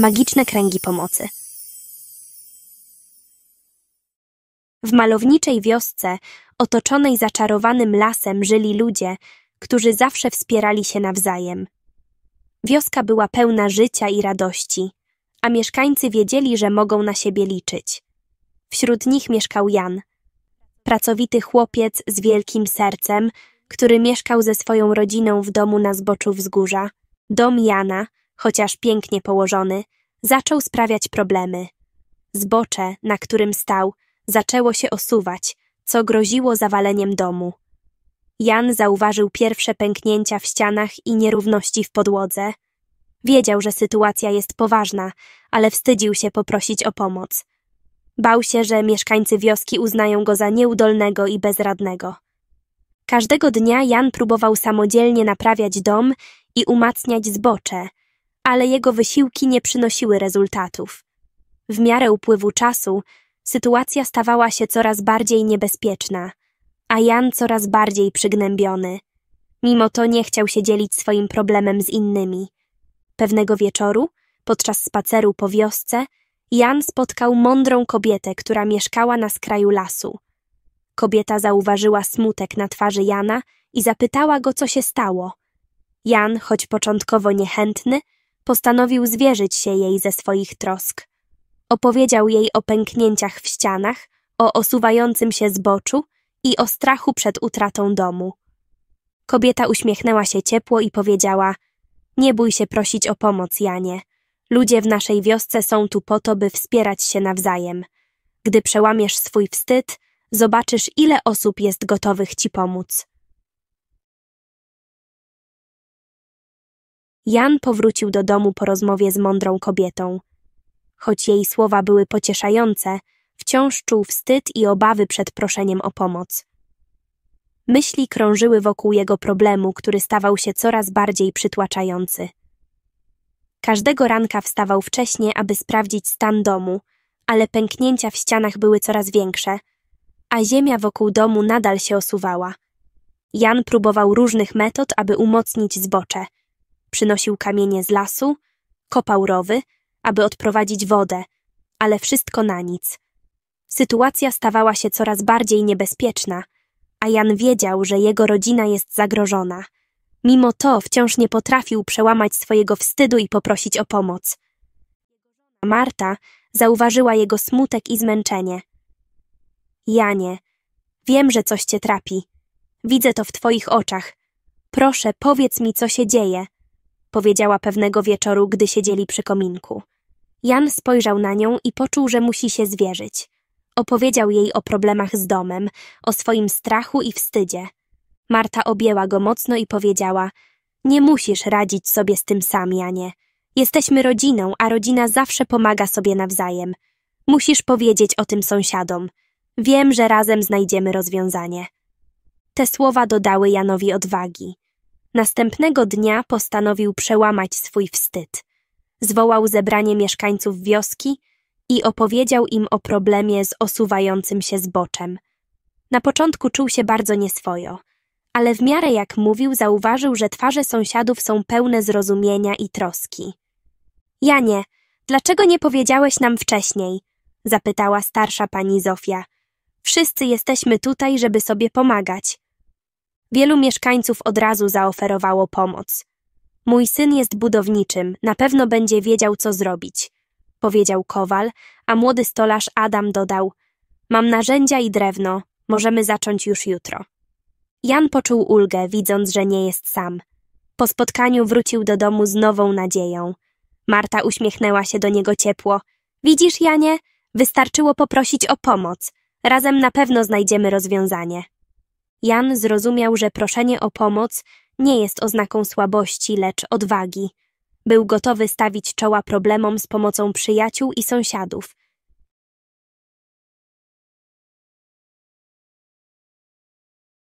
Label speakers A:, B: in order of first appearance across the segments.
A: Magiczne kręgi pomocy.
B: W malowniczej wiosce, otoczonej zaczarowanym lasem, żyli ludzie, którzy zawsze wspierali się nawzajem. Wioska była pełna życia i radości, a mieszkańcy wiedzieli, że mogą na siebie liczyć. Wśród nich mieszkał Jan, pracowity chłopiec z wielkim sercem, który mieszkał ze swoją rodziną w domu na zboczu wzgórza. Dom Jana chociaż pięknie położony, zaczął sprawiać problemy. Zbocze, na którym stał, zaczęło się osuwać, co groziło zawaleniem domu. Jan zauważył pierwsze pęknięcia w ścianach i nierówności w podłodze. Wiedział, że sytuacja jest poważna, ale wstydził się poprosić o pomoc. Bał się, że mieszkańcy wioski uznają go za nieudolnego i bezradnego. Każdego dnia Jan próbował samodzielnie naprawiać dom i umacniać zbocze, ale jego wysiłki nie przynosiły rezultatów. W miarę upływu czasu sytuacja stawała się coraz bardziej niebezpieczna, a Jan coraz bardziej przygnębiony. Mimo to nie chciał się dzielić swoim problemem z innymi. Pewnego wieczoru, podczas spaceru po wiosce, Jan spotkał mądrą kobietę, która mieszkała na skraju lasu. Kobieta zauważyła smutek na twarzy Jana i zapytała go, co się stało. Jan, choć początkowo niechętny, postanowił zwierzyć się jej ze swoich trosk. Opowiedział jej o pęknięciach w ścianach, o osuwającym się zboczu i o strachu przed utratą domu. Kobieta uśmiechnęła się ciepło i powiedziała Nie bój się prosić o pomoc, Janie. Ludzie w naszej wiosce są tu po to, by wspierać się nawzajem.
A: Gdy przełamiesz swój wstyd, zobaczysz, ile osób jest gotowych ci pomóc. Jan powrócił do domu po rozmowie z mądrą kobietą. Choć jej słowa były pocieszające,
B: wciąż czuł wstyd i obawy przed proszeniem o pomoc. Myśli krążyły wokół jego problemu, który stawał się coraz bardziej przytłaczający. Każdego ranka wstawał wcześnie, aby sprawdzić stan domu, ale pęknięcia w ścianach były coraz większe, a ziemia wokół domu nadal się osuwała. Jan próbował różnych metod, aby umocnić zbocze – Przynosił kamienie z lasu, kopał rowy, aby odprowadzić wodę, ale wszystko na nic. Sytuacja stawała się coraz bardziej niebezpieczna, a Jan wiedział, że jego rodzina jest zagrożona. Mimo to wciąż nie potrafił przełamać swojego wstydu i poprosić o pomoc. Marta zauważyła jego smutek i zmęczenie. Janie, wiem, że coś cię trapi. Widzę to w twoich oczach. Proszę, powiedz mi, co się dzieje powiedziała pewnego wieczoru, gdy siedzieli przy kominku. Jan spojrzał na nią i poczuł, że musi się zwierzyć. Opowiedział jej o problemach z domem, o swoim strachu i wstydzie. Marta objęła go mocno i powiedziała Nie musisz radzić sobie z tym sam, Janie. Jesteśmy rodziną, a rodzina zawsze pomaga sobie nawzajem. Musisz powiedzieć o tym sąsiadom. Wiem, że razem znajdziemy rozwiązanie. Te słowa dodały Janowi odwagi. Następnego dnia postanowił przełamać swój wstyd. Zwołał zebranie mieszkańców wioski i opowiedział im o problemie z osuwającym się zboczem. Na początku czuł się bardzo nieswojo, ale w miarę jak mówił, zauważył, że twarze sąsiadów są pełne zrozumienia i troski. Janie, dlaczego nie powiedziałeś nam wcześniej? zapytała starsza pani Zofia. Wszyscy jesteśmy tutaj, żeby sobie pomagać. Wielu mieszkańców od razu zaoferowało pomoc. Mój syn jest budowniczym, na pewno będzie wiedział, co zrobić, powiedział Kowal, a młody stolarz Adam dodał: Mam narzędzia i drewno, możemy zacząć już jutro. Jan poczuł ulgę, widząc, że nie jest sam. Po spotkaniu wrócił do domu z nową nadzieją. Marta uśmiechnęła się do niego ciepło. Widzisz, Janie, wystarczyło poprosić o pomoc. Razem na pewno znajdziemy rozwiązanie. Jan zrozumiał, że proszenie o pomoc nie jest oznaką słabości, lecz odwagi. Był
A: gotowy stawić czoła problemom z pomocą przyjaciół i sąsiadów.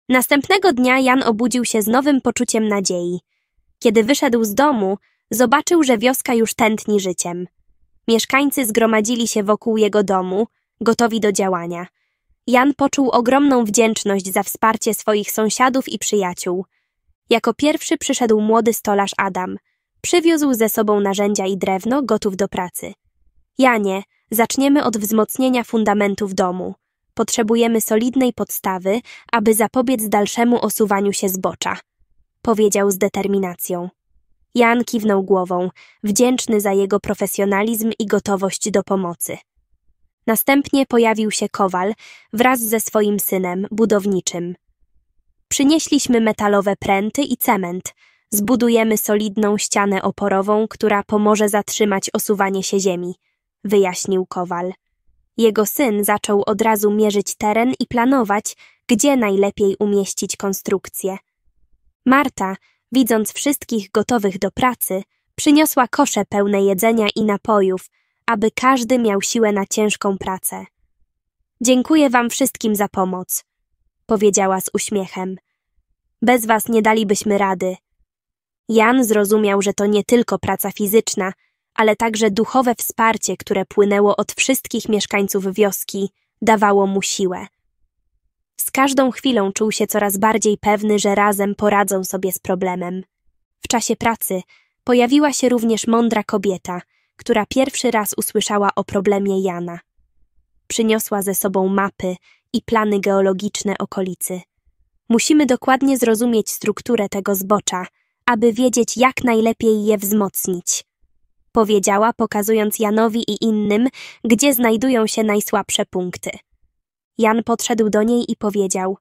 A: Następnego dnia Jan obudził się z nowym poczuciem nadziei. Kiedy wyszedł z domu, zobaczył,
B: że wioska już tętni życiem. Mieszkańcy zgromadzili się wokół jego domu, gotowi do działania. Jan poczuł ogromną wdzięczność za wsparcie swoich sąsiadów i przyjaciół. Jako pierwszy przyszedł młody stolarz Adam. Przywiózł ze sobą narzędzia i drewno, gotów do pracy. Janie, zaczniemy od wzmocnienia fundamentów domu. Potrzebujemy solidnej podstawy, aby zapobiec dalszemu osuwaniu się zbocza, powiedział z determinacją. Jan kiwnął głową, wdzięczny za jego profesjonalizm i gotowość do pomocy. Następnie pojawił się kowal wraz ze swoim synem, budowniczym. Przynieśliśmy metalowe pręty i cement. Zbudujemy solidną ścianę oporową, która pomoże zatrzymać osuwanie się ziemi, wyjaśnił kowal. Jego syn zaczął od razu mierzyć teren i planować, gdzie najlepiej umieścić konstrukcję. Marta, widząc wszystkich gotowych do pracy, przyniosła kosze pełne jedzenia i napojów, aby każdy miał siłę na ciężką pracę. Dziękuję wam wszystkim za pomoc, powiedziała z uśmiechem. Bez was nie dalibyśmy rady. Jan zrozumiał, że to nie tylko praca fizyczna, ale także duchowe wsparcie, które płynęło od wszystkich mieszkańców wioski, dawało mu siłę. Z każdą chwilą czuł się coraz bardziej pewny, że razem poradzą sobie z problemem. W czasie pracy pojawiła się również mądra kobieta – która pierwszy raz usłyszała o problemie Jana. Przyniosła ze sobą mapy i plany geologiczne okolicy. Musimy dokładnie zrozumieć strukturę tego zbocza, aby wiedzieć, jak najlepiej je wzmocnić. Powiedziała, pokazując Janowi i innym, gdzie znajdują się najsłabsze punkty. Jan podszedł do niej i powiedział: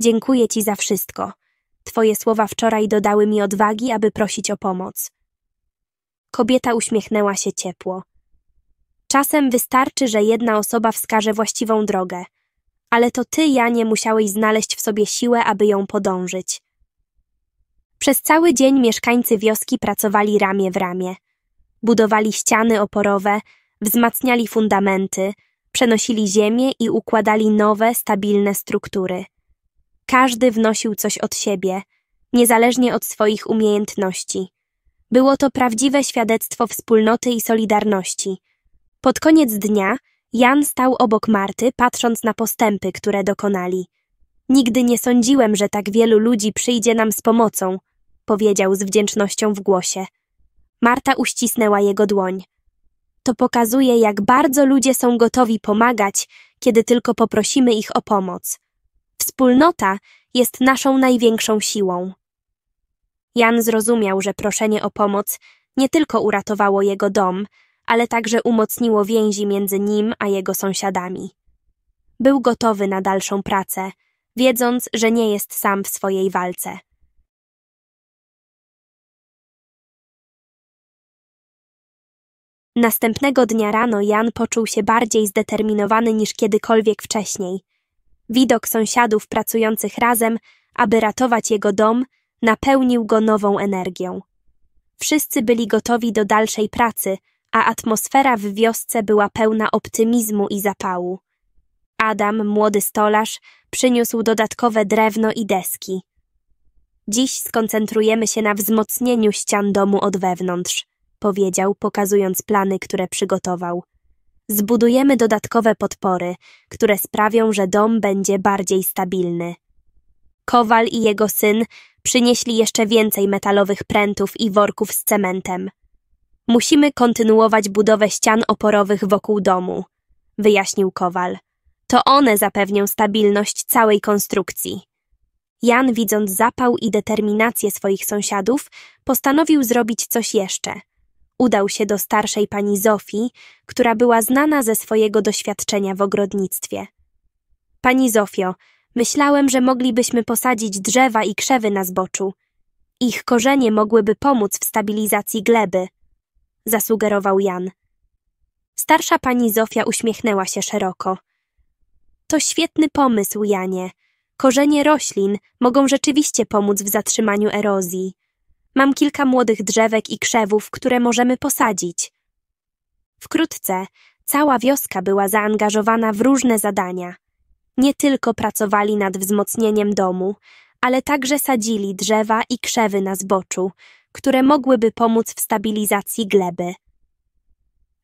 B: Dziękuję ci za wszystko. Twoje słowa wczoraj dodały mi odwagi, aby prosić o pomoc. Kobieta uśmiechnęła się ciepło. Czasem wystarczy, że jedna osoba wskaże właściwą drogę, ale to ty, Janie, musiałeś znaleźć w sobie siłę, aby ją podążyć. Przez cały dzień mieszkańcy wioski pracowali ramię w ramię. Budowali ściany oporowe, wzmacniali fundamenty, przenosili ziemię i układali nowe, stabilne struktury. Każdy wnosił coś od siebie, niezależnie od swoich umiejętności. Było to prawdziwe świadectwo wspólnoty i solidarności. Pod koniec dnia Jan stał obok Marty, patrząc na postępy, które dokonali. Nigdy nie sądziłem, że tak wielu ludzi przyjdzie nam z pomocą, powiedział z wdzięcznością w głosie. Marta uścisnęła jego dłoń. To pokazuje, jak bardzo ludzie są gotowi pomagać, kiedy tylko poprosimy ich o pomoc. Wspólnota jest naszą największą siłą. Jan zrozumiał, że proszenie o pomoc nie tylko uratowało jego dom, ale także umocniło więzi między nim a jego sąsiadami.
A: Był gotowy na dalszą pracę, wiedząc, że nie jest sam w swojej walce. Następnego dnia rano Jan poczuł się bardziej zdeterminowany
B: niż kiedykolwiek wcześniej. Widok sąsiadów pracujących razem, aby ratować jego dom, napełnił go nową energią. Wszyscy byli gotowi do dalszej pracy, a atmosfera w wiosce była pełna optymizmu i zapału. Adam, młody stolarz, przyniósł dodatkowe drewno i deski. Dziś skoncentrujemy się na wzmocnieniu ścian domu od wewnątrz, powiedział, pokazując plany, które przygotował. Zbudujemy dodatkowe podpory, które sprawią, że dom będzie bardziej stabilny. Kowal i jego syn Przynieśli jeszcze więcej metalowych prętów i worków z cementem. Musimy kontynuować budowę ścian oporowych wokół domu, wyjaśnił Kowal. To one zapewnią stabilność całej konstrukcji. Jan, widząc zapał i determinację swoich sąsiadów, postanowił zrobić coś jeszcze. Udał się do starszej pani Zofii, która była znana ze swojego doświadczenia w ogrodnictwie. Pani Zofio, Myślałem, że moglibyśmy posadzić drzewa i krzewy na zboczu. Ich korzenie mogłyby pomóc w stabilizacji gleby, zasugerował Jan. Starsza pani Zofia uśmiechnęła się szeroko. To świetny pomysł, Janie. Korzenie roślin mogą rzeczywiście pomóc w zatrzymaniu erozji. Mam kilka młodych drzewek i krzewów, które możemy posadzić. Wkrótce cała wioska była zaangażowana w różne zadania. Nie tylko pracowali nad wzmocnieniem domu, ale także sadzili drzewa i krzewy na zboczu, które mogłyby pomóc w stabilizacji gleby.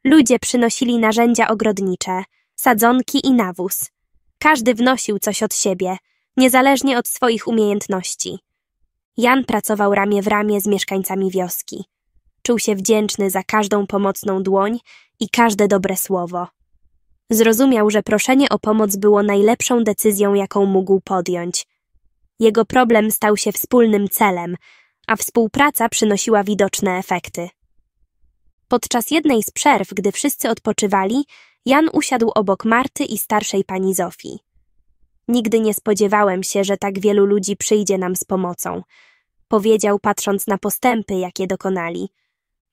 B: Ludzie przynosili narzędzia ogrodnicze, sadzonki i nawóz. Każdy wnosił coś od siebie, niezależnie od swoich umiejętności. Jan pracował ramię w ramię z mieszkańcami wioski. Czuł się wdzięczny za każdą pomocną dłoń i każde dobre słowo. Zrozumiał, że proszenie o pomoc było najlepszą decyzją, jaką mógł podjąć. Jego problem stał się wspólnym celem, a współpraca przynosiła widoczne efekty. Podczas jednej z przerw, gdy wszyscy odpoczywali, Jan usiadł obok Marty i starszej pani Zofii. Nigdy nie spodziewałem się, że tak wielu ludzi przyjdzie nam z pomocą, powiedział, patrząc na postępy, jakie dokonali.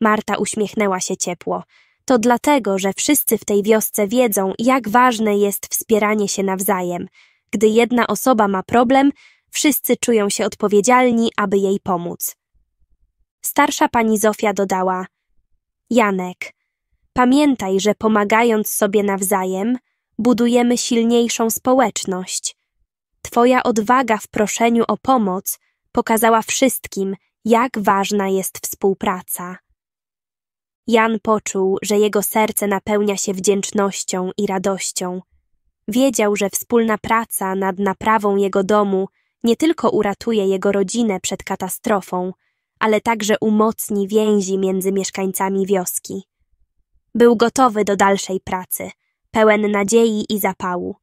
B: Marta uśmiechnęła się ciepło. To dlatego, że wszyscy w tej wiosce wiedzą, jak ważne jest wspieranie się nawzajem. Gdy jedna osoba ma problem, wszyscy czują się odpowiedzialni, aby jej pomóc. Starsza pani Zofia dodała: Janek, pamiętaj, że pomagając sobie nawzajem, budujemy silniejszą społeczność. Twoja odwaga w proszeniu o pomoc pokazała wszystkim, jak ważna jest współpraca. Jan poczuł, że jego serce napełnia się wdzięcznością i radością. Wiedział, że wspólna praca nad naprawą jego domu nie tylko uratuje jego rodzinę przed katastrofą, ale także umocni więzi między mieszkańcami wioski. Był gotowy do dalszej pracy, pełen nadziei i zapału.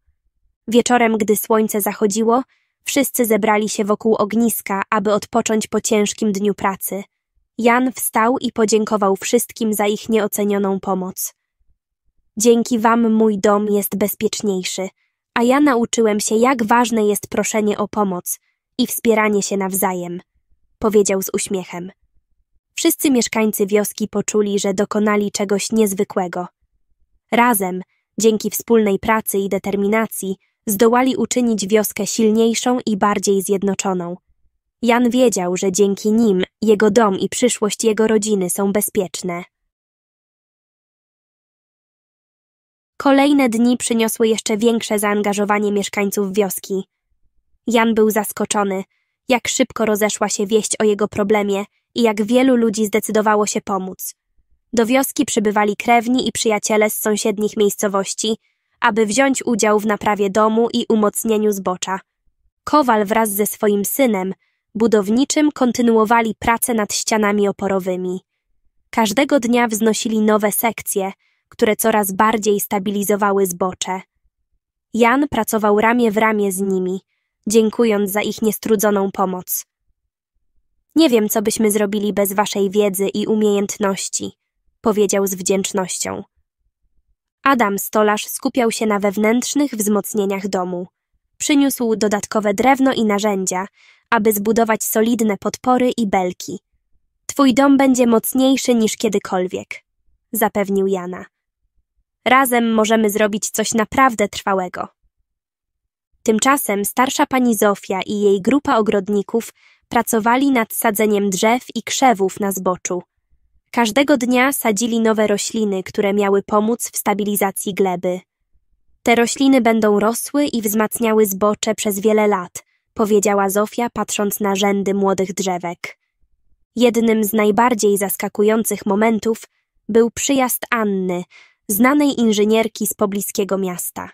B: Wieczorem, gdy słońce zachodziło, wszyscy zebrali się wokół ogniska, aby odpocząć po ciężkim dniu pracy. Jan wstał i podziękował wszystkim za ich nieocenioną pomoc. Dzięki wam mój dom jest bezpieczniejszy, a ja nauczyłem się, jak ważne jest proszenie o pomoc i wspieranie się nawzajem, powiedział z uśmiechem. Wszyscy mieszkańcy wioski poczuli, że dokonali czegoś niezwykłego. Razem, dzięki wspólnej pracy i determinacji, zdołali uczynić wioskę silniejszą i bardziej zjednoczoną.
A: Jan wiedział, że dzięki nim jego dom i przyszłość jego rodziny są bezpieczne. Kolejne dni przyniosły jeszcze większe zaangażowanie mieszkańców wioski. Jan był zaskoczony, jak
B: szybko rozeszła się wieść o jego problemie i jak wielu ludzi zdecydowało się pomóc. Do wioski przybywali krewni i przyjaciele z sąsiednich miejscowości, aby wziąć udział w naprawie domu i umocnieniu zbocza. Kowal wraz ze swoim synem budowniczym kontynuowali pracę nad ścianami oporowymi. Każdego dnia wznosili nowe sekcje, które coraz bardziej stabilizowały zbocze. Jan pracował ramię w ramię z nimi, dziękując za ich niestrudzoną pomoc. Nie wiem, co byśmy zrobili bez waszej wiedzy i umiejętności, powiedział z wdzięcznością. Adam stolarz skupiał się na wewnętrznych wzmocnieniach domu. Przyniósł dodatkowe drewno i narzędzia, aby zbudować solidne podpory i belki. Twój dom będzie mocniejszy niż kiedykolwiek, zapewnił Jana. Razem możemy zrobić coś naprawdę trwałego. Tymczasem starsza pani Zofia i jej grupa ogrodników pracowali nad sadzeniem drzew i krzewów na zboczu. Każdego dnia sadzili nowe rośliny, które miały pomóc w stabilizacji gleby. Te rośliny będą rosły i wzmacniały zbocze przez wiele lat – powiedziała Zofia, patrząc na rzędy młodych drzewek. Jednym z najbardziej zaskakujących momentów był przyjazd Anny, znanej inżynierki z pobliskiego miasta.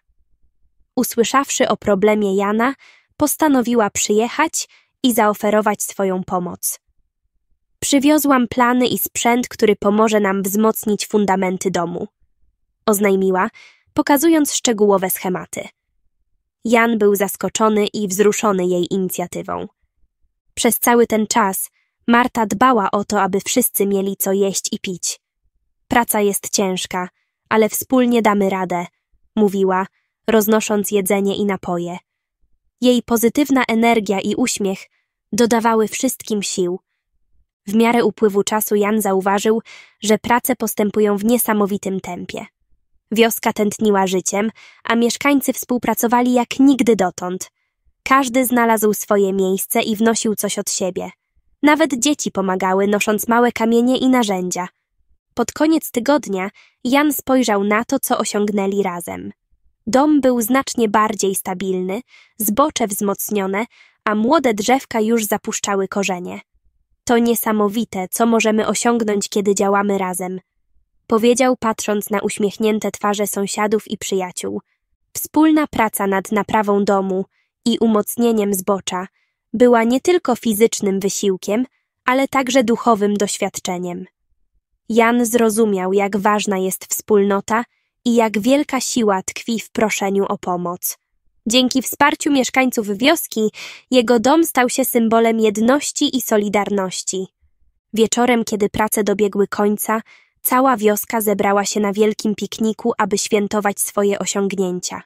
B: Usłyszawszy o problemie Jana, postanowiła przyjechać i zaoferować swoją pomoc. Przywiozłam plany i sprzęt, który pomoże nam wzmocnić fundamenty domu, oznajmiła, pokazując szczegółowe schematy. Jan był zaskoczony i wzruszony jej inicjatywą. Przez cały ten czas Marta dbała o to, aby wszyscy mieli co jeść i pić. Praca jest ciężka, ale wspólnie damy radę, mówiła, roznosząc jedzenie i napoje. Jej pozytywna energia i uśmiech dodawały wszystkim sił. W miarę upływu czasu Jan zauważył, że prace postępują w niesamowitym tempie. Wioska tętniła życiem, a mieszkańcy współpracowali jak nigdy dotąd. Każdy znalazł swoje miejsce i wnosił coś od siebie. Nawet dzieci pomagały, nosząc małe kamienie i narzędzia. Pod koniec tygodnia Jan spojrzał na to, co osiągnęli razem. Dom był znacznie bardziej stabilny, zbocze wzmocnione, a młode drzewka już zapuszczały korzenie. To niesamowite, co możemy osiągnąć, kiedy działamy razem, powiedział patrząc na uśmiechnięte twarze sąsiadów i przyjaciół. Wspólna praca nad naprawą domu i umocnieniem zbocza była nie tylko fizycznym wysiłkiem, ale także duchowym doświadczeniem. Jan zrozumiał, jak ważna jest wspólnota i jak wielka siła tkwi w proszeniu o pomoc. Dzięki wsparciu mieszkańców wioski jego dom stał się symbolem jedności i solidarności. Wieczorem, kiedy prace dobiegły końca, Cała wioska zebrała się na wielkim pikniku, aby świętować swoje osiągnięcia.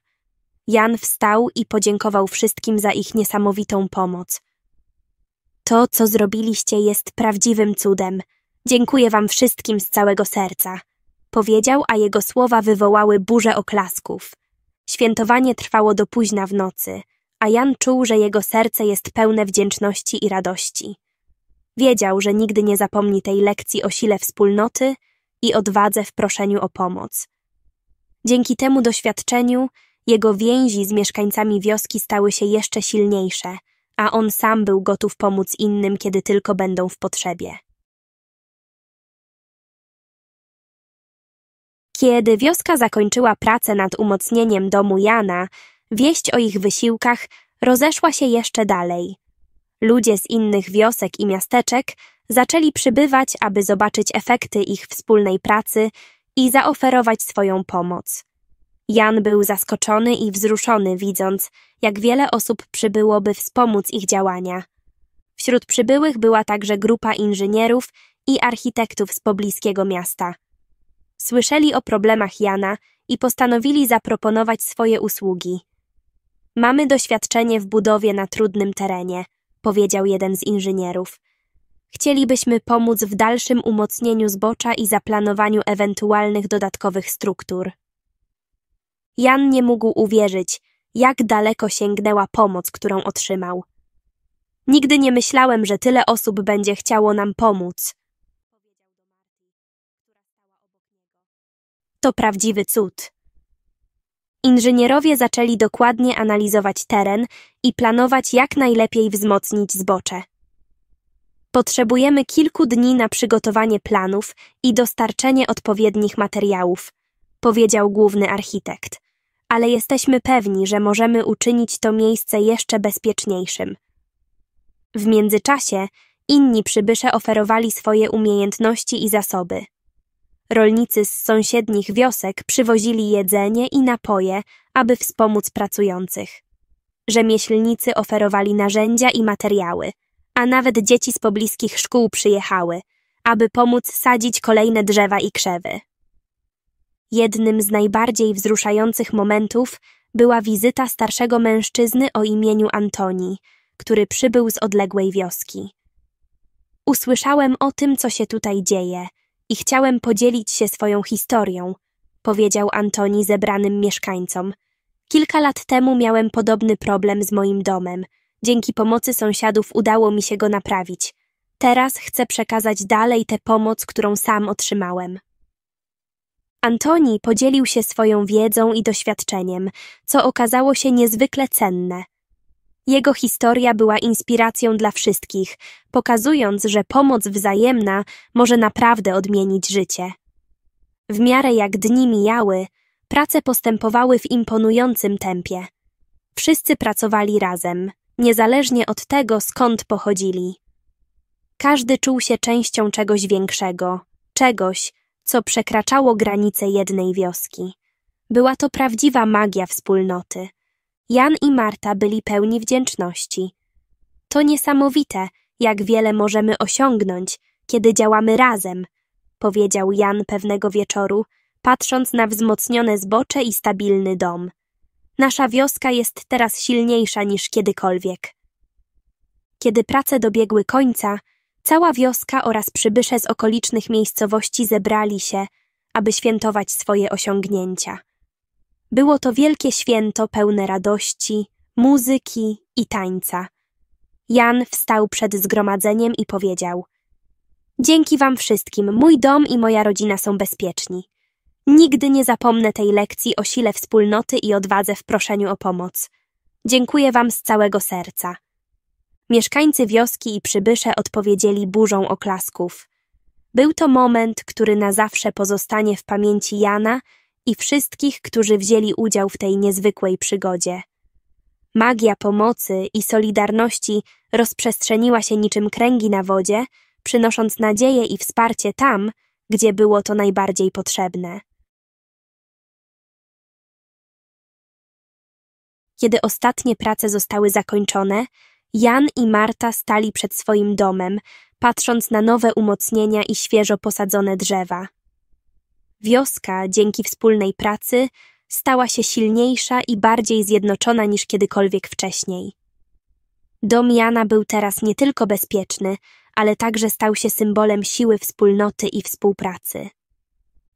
B: Jan wstał i podziękował wszystkim za ich niesamowitą pomoc. To, co zrobiliście, jest prawdziwym cudem. Dziękuję wam wszystkim z całego serca. Powiedział, a jego słowa wywołały burzę oklasków. Świętowanie trwało do późna w nocy, a Jan czuł, że jego serce jest pełne wdzięczności i radości. Wiedział, że nigdy nie zapomni tej lekcji o sile wspólnoty i odwadze w proszeniu o pomoc. Dzięki temu doświadczeniu jego więzi z mieszkańcami wioski stały się jeszcze silniejsze, a on sam był gotów
A: pomóc innym, kiedy tylko będą w potrzebie. Kiedy wioska zakończyła pracę nad umocnieniem domu
B: Jana, wieść o ich wysiłkach rozeszła się jeszcze dalej. Ludzie z innych wiosek i miasteczek zaczęli przybywać, aby zobaczyć efekty ich wspólnej pracy i zaoferować swoją pomoc. Jan był zaskoczony i wzruszony, widząc, jak wiele osób przybyłoby wspomóc ich działania. Wśród przybyłych była także grupa inżynierów i architektów z pobliskiego miasta. Słyszeli o problemach Jana i postanowili zaproponować swoje usługi. Mamy doświadczenie w budowie na trudnym terenie, powiedział jeden z inżynierów chcielibyśmy pomóc w dalszym umocnieniu zbocza i zaplanowaniu ewentualnych dodatkowych struktur. Jan nie mógł uwierzyć, jak daleko sięgnęła pomoc, którą otrzymał. Nigdy nie
A: myślałem, że tyle osób będzie chciało nam pomóc. To prawdziwy cud. Inżynierowie
B: zaczęli dokładnie analizować teren i planować, jak najlepiej wzmocnić zbocze. Potrzebujemy kilku dni na przygotowanie planów i dostarczenie odpowiednich materiałów, powiedział główny architekt. Ale jesteśmy pewni, że możemy uczynić to miejsce jeszcze bezpieczniejszym. W międzyczasie inni przybysze oferowali swoje umiejętności i zasoby. Rolnicy z sąsiednich wiosek przywozili jedzenie i napoje, aby wspomóc pracujących. Rzemieślnicy oferowali narzędzia i materiały – a nawet dzieci z pobliskich szkół przyjechały, aby pomóc sadzić kolejne drzewa i krzewy. Jednym z najbardziej wzruszających momentów była wizyta starszego mężczyzny o imieniu Antoni, który przybył z odległej wioski. Usłyszałem o tym, co się tutaj dzieje i chciałem podzielić się swoją historią, powiedział Antoni zebranym mieszkańcom. Kilka lat temu miałem podobny problem z moim domem – Dzięki pomocy sąsiadów udało mi się go naprawić. Teraz chcę przekazać dalej tę pomoc, którą sam otrzymałem. Antoni podzielił się swoją wiedzą i doświadczeniem, co okazało się niezwykle cenne. Jego historia była inspiracją dla wszystkich, pokazując, że pomoc wzajemna może naprawdę odmienić życie. W miarę jak dni mijały, prace postępowały w imponującym tempie. Wszyscy pracowali razem, niezależnie od tego, skąd pochodzili. Każdy czuł się częścią czegoś większego, czegoś, co przekraczało granice jednej wioski. Była to prawdziwa magia wspólnoty. Jan i Marta byli pełni wdzięczności. To niesamowite, jak wiele możemy osiągnąć, kiedy działamy razem, powiedział Jan pewnego wieczoru, patrząc na wzmocnione zbocze i stabilny dom. Nasza wioska jest teraz silniejsza niż kiedykolwiek. Kiedy prace dobiegły końca, cała wioska oraz przybysze z okolicznych miejscowości zebrali się, aby świętować swoje osiągnięcia. Było to wielkie święto pełne radości, muzyki i tańca. Jan wstał przed zgromadzeniem i powiedział: Dzięki wam wszystkim, mój dom i moja rodzina są bezpieczni. Nigdy nie zapomnę tej lekcji o sile wspólnoty i odwadze w proszeniu o pomoc. Dziękuję wam z całego serca. Mieszkańcy wioski i przybysze odpowiedzieli burzą oklasków. Był to moment, który na zawsze pozostanie w pamięci Jana i wszystkich, którzy wzięli udział w tej niezwykłej przygodzie. Magia pomocy i solidarności rozprzestrzeniła
A: się niczym kręgi na wodzie, przynosząc nadzieję i wsparcie tam, gdzie było to najbardziej potrzebne. Kiedy ostatnie prace zostały zakończone, Jan i Marta stali
B: przed swoim domem, patrząc na nowe umocnienia i świeżo posadzone drzewa. Wioska, dzięki wspólnej pracy, stała się silniejsza i bardziej zjednoczona niż kiedykolwiek wcześniej. Dom Jana był teraz nie tylko bezpieczny, ale także stał się symbolem siły wspólnoty i współpracy.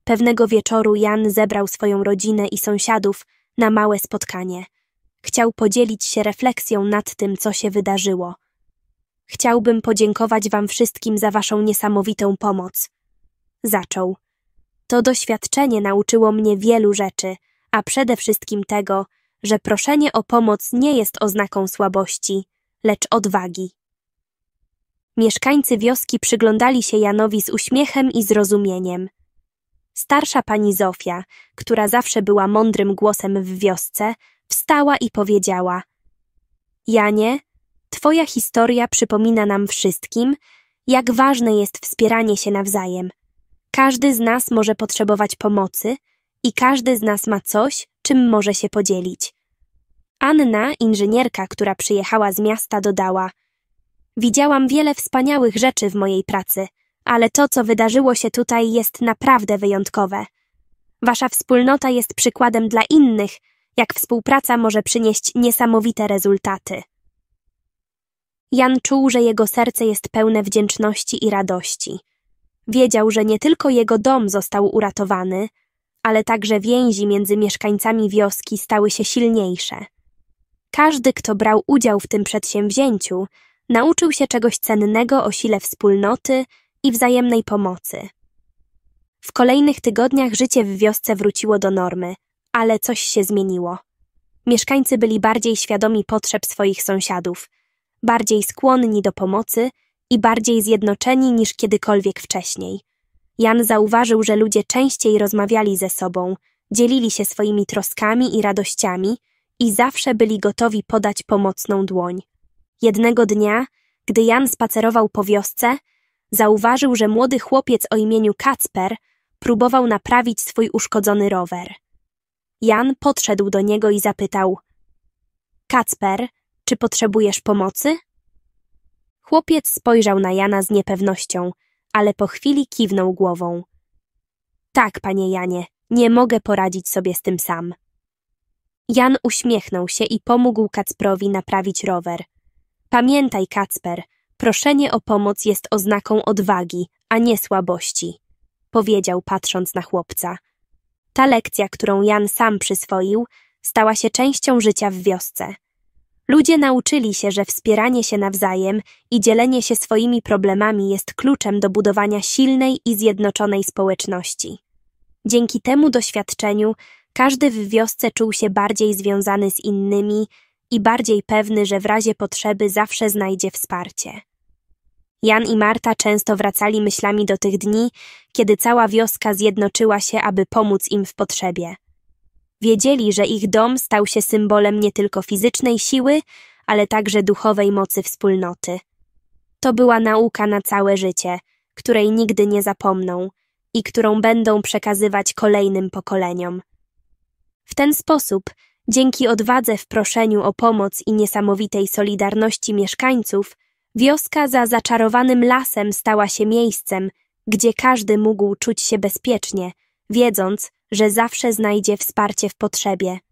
B: Pewnego wieczoru Jan zebrał swoją rodzinę i sąsiadów na małe spotkanie – Chciał podzielić się refleksją nad tym, co się wydarzyło. Chciałbym podziękować Wam wszystkim za Waszą niesamowitą pomoc. Zaczął. To doświadczenie nauczyło mnie wielu rzeczy, a przede wszystkim tego, że proszenie o pomoc nie jest oznaką słabości, lecz odwagi. Mieszkańcy wioski przyglądali się Janowi z uśmiechem i zrozumieniem. Starsza pani Zofia, która zawsze była mądrym głosem w wiosce, wstała i powiedziała Janie, twoja historia przypomina nam wszystkim, jak ważne jest wspieranie się nawzajem. Każdy z nas może potrzebować pomocy i każdy z nas ma coś, czym może się podzielić. Anna, inżynierka, która przyjechała z miasta, dodała Widziałam wiele wspaniałych rzeczy w mojej pracy, ale to, co wydarzyło się tutaj, jest naprawdę wyjątkowe. Wasza wspólnota jest przykładem dla innych, jak współpraca może przynieść niesamowite rezultaty. Jan czuł, że jego serce jest pełne wdzięczności i radości. Wiedział, że nie tylko jego dom został uratowany, ale także więzi między mieszkańcami wioski stały się silniejsze. Każdy, kto brał udział w tym przedsięwzięciu, nauczył się czegoś cennego o sile wspólnoty i wzajemnej pomocy. W kolejnych tygodniach życie w wiosce wróciło do normy – ale coś się zmieniło. Mieszkańcy byli bardziej świadomi potrzeb swoich sąsiadów, bardziej skłonni do pomocy i bardziej zjednoczeni niż kiedykolwiek wcześniej. Jan zauważył, że ludzie częściej rozmawiali ze sobą, dzielili się swoimi troskami i radościami i zawsze byli gotowi podać pomocną dłoń. Jednego dnia, gdy Jan spacerował po wiosce, zauważył, że młody chłopiec o imieniu Kacper próbował naprawić swój uszkodzony rower. Jan podszedł do niego i zapytał. Kacper, czy potrzebujesz pomocy? Chłopiec spojrzał na Jana z niepewnością, ale po chwili kiwnął głową. Tak, panie Janie, nie mogę poradzić sobie z tym sam. Jan uśmiechnął się i pomógł Kacprowi naprawić rower. Pamiętaj, Kacper, proszenie o pomoc jest oznaką odwagi, a nie słabości, powiedział patrząc na chłopca. Ta lekcja, którą Jan sam przyswoił, stała się częścią życia w wiosce. Ludzie nauczyli się, że wspieranie się nawzajem i dzielenie się swoimi problemami jest kluczem do budowania silnej i zjednoczonej społeczności. Dzięki temu doświadczeniu każdy w wiosce czuł się bardziej związany z innymi i bardziej pewny, że w razie potrzeby zawsze znajdzie wsparcie. Jan i Marta często wracali myślami do tych dni, kiedy cała wioska zjednoczyła się, aby pomóc im w potrzebie. Wiedzieli, że ich dom stał się symbolem nie tylko fizycznej siły, ale także duchowej mocy wspólnoty. To była nauka na całe życie, której nigdy nie zapomną i którą będą przekazywać kolejnym pokoleniom. W ten sposób, dzięki odwadze w proszeniu o pomoc i niesamowitej solidarności mieszkańców, Wioska za zaczarowanym lasem stała się miejscem, gdzie każdy mógł czuć się bezpiecznie, wiedząc, że zawsze znajdzie wsparcie w potrzebie.